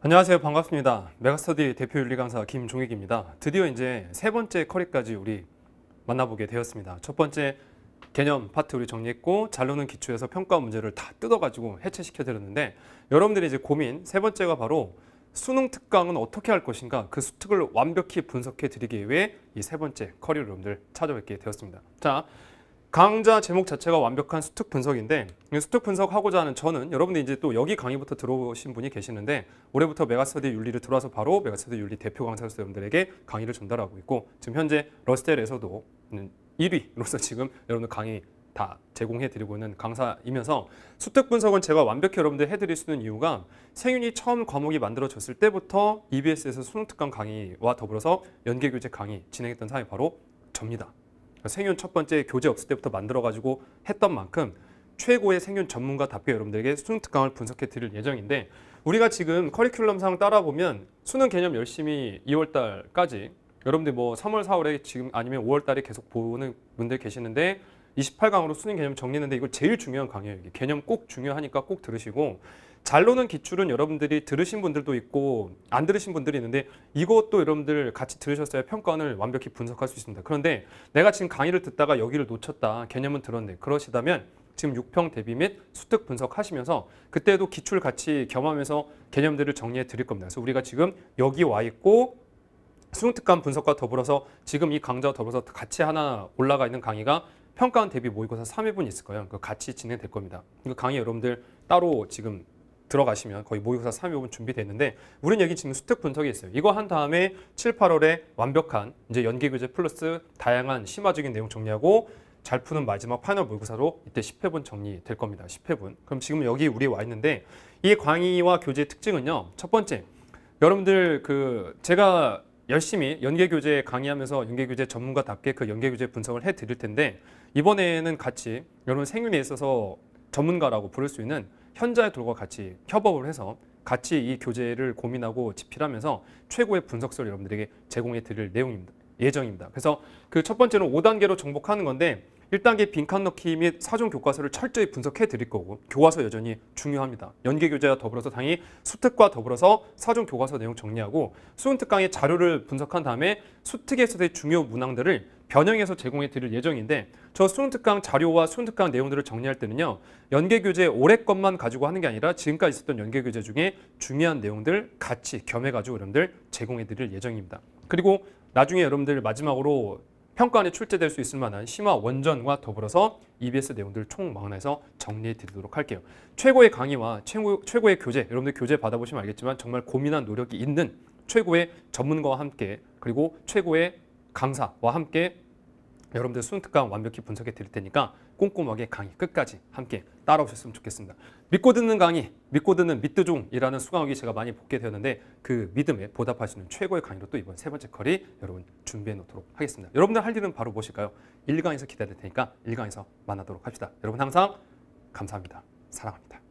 안녕하세요. 반갑습니다. 메가스터디 대표 윤리강사 김종익입니다. 드디어 이제 세 번째 커리까지 우리 만나보게 되었습니다. 첫 번째 개념 파트 우리 정리했고 잘 노는 기초에서 평가 문제를 다 뜯어가지고 해체시켜 드렸는데 여러분들이 이제 고민 세 번째가 바로 수능 특강은 어떻게 할 것인가 그 수특을 완벽히 분석해 드리기 위해 이 세 번째 커리 여러분들 찾아뵙게 되었습니다. 자 강좌 제목 자체가 완벽한 수특 분석인데 수특 분석하고자 하는 저는 여러분이 이제 또 여기 강의부터 들어오신 분이 계시는데 올해부터 메가스터디 윤리를 들어와서 바로 메가스터디 윤리 대표 강사 여러분들에게 강의를 전달하고 있고 지금 현재 러스텔에서도 1위로서 지금 여러분들 강의 다 제공해 드리고 있는 강사이면서 수특 분석은 제가 완벽히 여러분들 해드릴 수 있는 이유가 생윤이 처음 과목이 만들어졌을 때부터 EBS에서 수능 특강 강의와 더불어서 연계 교재 강의 진행했던 사이 바로 접니다. 그러니까 생윤 첫 번째 교재 없을 때부터 만들어가지고 했던 만큼 최고의 생윤 전문가답게 여러분들에게 수능 특강을 분석해 드릴 예정인데 우리가 지금 커리큘럼상 따라보면 수능 개념 열심히 2월달까지 여러분들 뭐 3월, 4월에 지금 아니면 5월달에 계속 보는 분들 계시는데 28강으로 수능 개념 정리했는데 이거 제일 중요한 강의예요. 개념 꼭 중요하니까 꼭 들으시고 잘 노는 기출은 여러분들이 들으신 분들도 있고 안 들으신 분들이 있는데 이것도 여러분들 같이 들으셨어야 평가원을 완벽히 분석할 수 있습니다. 그런데 내가 지금 강의를 듣다가 여기를 놓쳤다. 개념은 들었네. 그러시다면 지금 6평 대비 및 수특 분석하시면서 그때도 기출 같이 겸하면서 개념들을 정리해 드릴 겁니다. 그래서 우리가 지금 여기 와 있고 수능특강 분석과 더불어서 지금 이 강좌와 더불어서 같이 하나 올라가 있는 강의가 평가원 대비 모의고사 3회분 있을 거예요. 그 같이 진행될 겁니다. 그 강의 여러분들 따로 지금 들어가시면 거의 모의고사 3회분 준비됐는데 우리는 여기 지금 수특 분석이 있어요. 이거 한 다음에 7, 8월에 완벽한 이제 연계 교재 플러스 다양한 심화적인 내용 정리하고 잘 푸는 마지막 파이널 모의고사로 이때 10회분 정리될 겁니다. 10회분. 그럼 지금 여기 우리 와 있는데 이 강의와 교재의 특징은요. 첫 번째, 여러분들 그 제가 열심히 연계교재 강의하면서 연계교재 전문가답게 그 연계교재 분석을 해드릴 텐데 이번에는 같이 여러분 생윤에 있어서 전문가라고 부를 수 있는 현자의 돌과 같이 협업을 해서 같이 이 교재를 고민하고 집필하면서 최고의 분석서를 여러분들에게 제공해 드릴 내용입니다. 예정입니다. 그래서 그 첫 번째는 5단계로 정복하는 건데 1단계 빈칸 넣기 및 사전 교과서를 철저히 분석해 드릴 거고 교과서 여전히 중요합니다. 연계 교재와 더불어서 당연히 수특과 더불어서 사전 교과서 내용 정리하고 수능 특강의 자료를 분석한 다음에 수특에서의 중요 문항들을 변형해서 제공해 드릴 예정인데 저 수능 특강 자료와 수능 특강 내용들을 정리할 때는요. 연계 교재 올해 것만 가지고 하는 게 아니라 지금까지 있었던 연계 교재 중에 중요한 내용들 같이 겸해 가지고 여러분들 제공해 드릴 예정입니다. 그리고 나중에 여러분들 마지막으로 평가안에 출제될 수 있을 만한 심화 원전과 더불어서 EBS 내용들 총 망라해서 정리해 드리도록 할게요. 최고의 강의와 최고, 최고의 교재, 여러분들 교재 받아보시면 알겠지만 정말 고민한 노력이 있는 최고의 전문가와 함께 그리고 최고의 강사와 함께 여러분들 수능 특강 완벽히 분석해 드릴 테니까 꼼꼼하게 강의 끝까지 함께 따라오셨으면 좋겠습니다. 믿고 듣는 강의, 믿고 듣는 믿드종이라는 수강학이 제가 많이 보게 되었는데 그 믿음에 보답할 수 있는 최고의 강의로 또 이번 세 번째 커리 여러분 준비해 놓도록 하겠습니다. 여러분들 할 일은 바로 무엇일까요? 1강에서 기다릴 테니까 1강에서 만나도록 합시다. 여러분 항상 감사합니다. 사랑합니다.